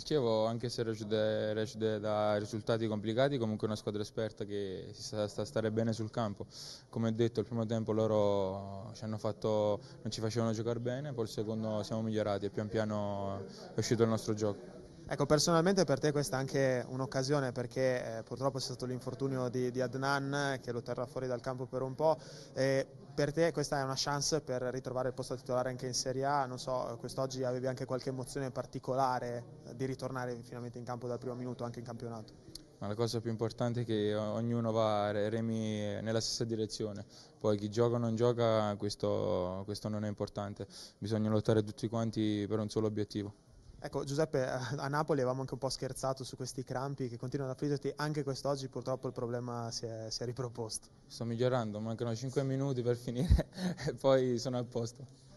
Il Chievo, anche se recede, recede, da risultati complicati, comunque è una squadra esperta che si sa, sta stare bene sul campo. Come detto, il primo tempo loro ci fatto, non ci facevano giocare bene, poi il secondo siamo migliorati e pian piano è uscito il nostro gioco. Ecco, personalmente per te questa è anche un'occasione perché eh, purtroppo c'è stato l'infortunio di, di, Adnan eh, che lo terrà fuori dal campo per un po'. E per te questa è una chance per ritrovare il posto titolare anche in Serie A. Non so, quest'oggi avevi anche qualche emozione particolare eh, di ritornare finalmente in campo dal primo minuto anche in campionato. Ma la cosa più importante è che ognuno va remi nella stessa direzione. Poi chi gioca o non gioca, questo, questo non è importante. Bisogna lottare tutti quanti per un solo obiettivo. Ecco Giuseppe, eh, a Napoli avevamo anche un po' scherzato su questi crampi che continuano ad affliggerti, anche quest'oggi purtroppo il problema si è, si è riproposto. Sto migliorando, mancano 5 minuti per finire e poi sono a posto.